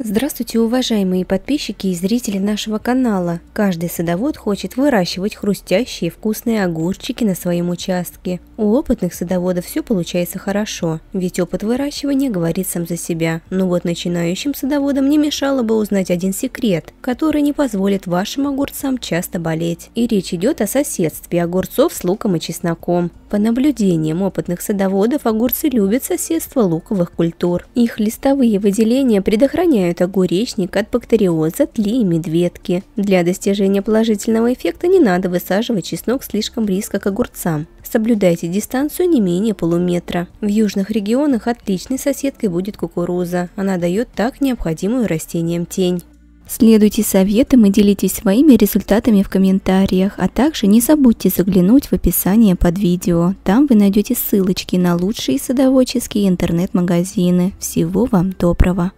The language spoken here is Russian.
Здравствуйте, уважаемые подписчики и зрители нашего канала. Каждый садовод хочет выращивать хрустящие вкусные огурчики на своем участке. У опытных садоводов все получается хорошо, ведь опыт выращивания говорит сам за себя. Но вот начинающим садоводам не мешало бы узнать один секрет, который не позволит вашим огурцам часто болеть. И речь идет о соседстве огурцов с луком и чесноком. По наблюдениям опытных садоводов, огурцы любят соседство луковых культур. Их листовые выделения предохраняют огуречник от бактериоза, тли и медведки. Для достижения положительного эффекта не надо высаживать чеснок слишком близко к огурцам. Соблюдайте дистанцию не менее полуметра. В южных регионах отличной соседкой будет кукуруза. Она дает так необходимую растениям тень. Следуйте советам и делитесь своими результатами в комментариях, а также не забудьте заглянуть в описание под видео. Там вы найдете ссылочки на лучшие садоводческие интернет-магазины. Всего вам доброго!